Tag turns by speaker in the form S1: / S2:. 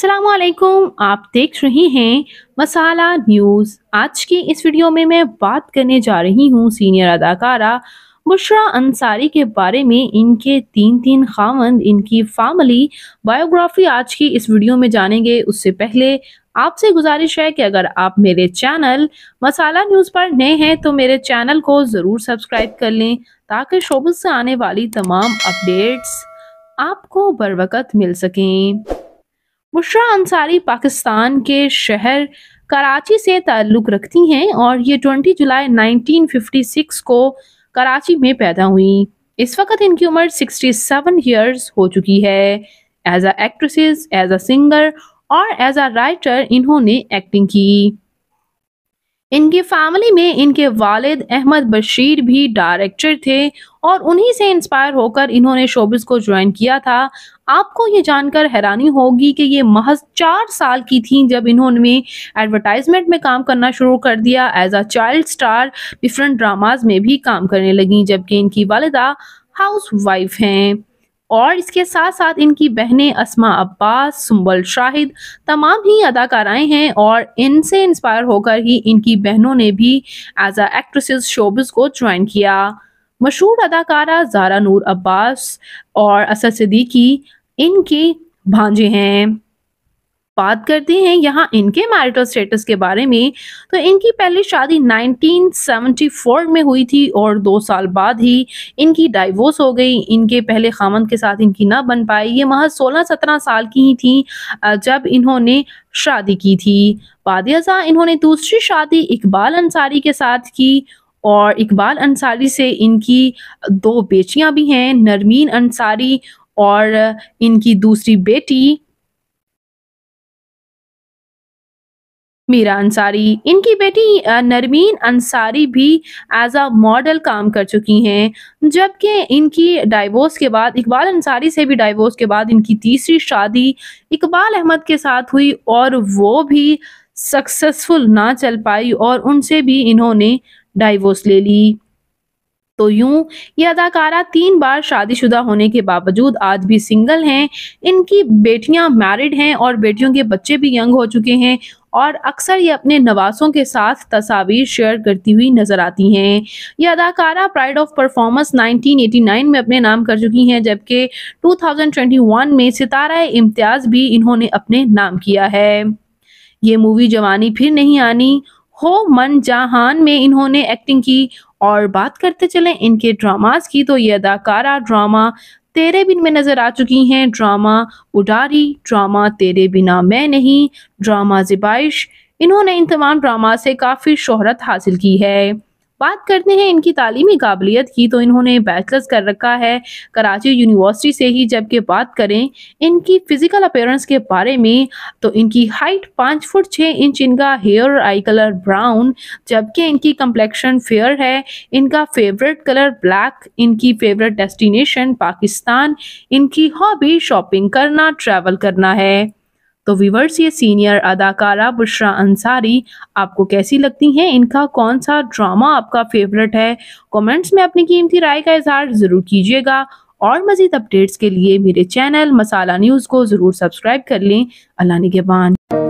S1: असलकुम आप देख रहे हैं मसाला न्यूज़ आज की इस वीडियो में मैं बात करने जा रही हूँ सीनियर अदाकारा बुशरा अंसारी के बारे में इनके तीन तीन खामंद इनकी फैमिली बायोग्राफी आज की इस वीडियो में जानेंगे उससे पहले आपसे गुजारिश है कि अगर आप मेरे चैनल मसाला न्यूज़ पर नए हैं तो मेरे चैनल को ज़रूर सब्सक्राइब कर लें ताकि शोबत से आने वाली तमाम अपडेट्स आपको बर वक्त मिल सकें बुशरा अंसारी पाकिस्तान के शहर कराची से ताल्लुक़ रखती हैं और ये 20 जुलाई 1956 को कराची में पैदा हुई इस वक्त इनकी उम्र 67 ईयर्स हो चुकी है as a actresses as a singer और एज अ राइटर इन्होंने एक्टिंग की इनकी फैमिली में इनके वालिद अहमद बशीर भी डायरेक्टर थे और उन्हीं से इंस्पायर होकर इन्होंने शोबिस को ज्वाइन किया था आपको ये जानकर हैरानी होगी कि ये महज चार साल की थी जब इन्होंने एडवर्टाइजमेंट में काम करना शुरू कर दिया as a child star different dramas में भी काम करने लगी जबकि इनकी वालदा हाउस वाइफ हैं और इसके साथ साथ इनकी बहनें असमा अब्बास सुम्बल शाहिद तमाम ही अदाकाराएं हैं और इनसे इंस्पायर होकर ही इनकी बहनों ने भी एज आ एक्ट्रेसेस शोबिस को ज्वाइन किया मशहूर अदाकारा जारा नूर अब्बास और असद सिद्दीकी इनके भांजे हैं बात करते हैं यहाँ इनके मैरिटल स्टेटस के बारे में तो इनकी पहली शादी 1974 में हुई थी और दो साल बाद ही इनकी डाइवोर्स हो गई इनके पहले खामन के साथ इनकी ना बन पाई ये महज 16-17 साल की ही थी जब इन्होंने शादी की थी बाद इन्होंने दूसरी शादी इकबाल अंसारी के साथ की और इकबाल अंसारी से इनकी दो बेटियां भी हैं नरमीन अंसारी और इनकी दूसरी बेटी मीरा अंसारी इनकी बेटी नरमीन अंसारी भी एज अ मॉडल काम कर चुकी हैं जबकि इनकी डाइवोर्स के बाद इकबाल अंसारी से भी डाइवोर्स के बाद इनकी तीसरी शादी इकबाल अहमद के साथ हुई और वो भी सक्सेसफुल ना चल पाई और उनसे भी इन्होंने डाइवोर्स ले ली तो यूं ये अदाकारा तीन बार शादीशुदा होने के बावजूद आज भी सिंगल हैं इनकी बेटियां मैरिड हैं और बेटियों के बच्चे भी यंग हो चुके हैं और अक्सर ये अपने नवासों के साथ तस्वीर शेयर करती हुई नजर आती हैं ये अदाकारा प्राइड ऑफ परफॉर्मेंस 1989 में अपने नाम कर चुकी हैं जबकि 2021 में सितारा इम्तियाज भी इन्होंने अपने नाम किया है ये मूवी जवानी फिर नहीं आनी हो मन जहान में इन्होंने एक्टिंग की और बात करते चले इनके ड्रामाज की तो ये अदाकारा ड्रामा तेरे बिन में नज़र आ चुकी हैं ड्रामा उडारी ड्रामा तेरे बिना मैं नहीं ड्रामा जिबाइश इन्होंने इन तमाम ड्रामा से काफ़ी शोहरत हासिल की है बात करते हैं इनकी तालीमी काबिलियत की तो इन्होंने बैचलर्स कर रखा है कराची यूनिवर्सिटी से ही जबकि बात करें इनकी फिजिकल अपेयरेंस के बारे में तो इनकी हाइट पाँच फुट छः इंच इनका हेयर आई कलर ब्राउन जबकि इनकी कंप्लेक्शन फेयर है इनका फेवरेट कलर ब्लैक इनकी फेवरेट डेस्टिनेशन पाकिस्तान इनकी हॉबी शॉपिंग करना ट्रैवल करना है तो व्यूवर्स ये सीनियर अदाकारा बुशरा अंसारी आपको कैसी लगती हैं इनका कौन सा ड्रामा आपका फेवरेट है कमेंट्स में अपनी कीमती राय का इजहार ज़रूर कीजिएगा और मज़ीद अपडेट्स के लिए मेरे चैनल मसाला न्यूज़ को ज़रूर सब्सक्राइब कर लें अल्लाह निगेबान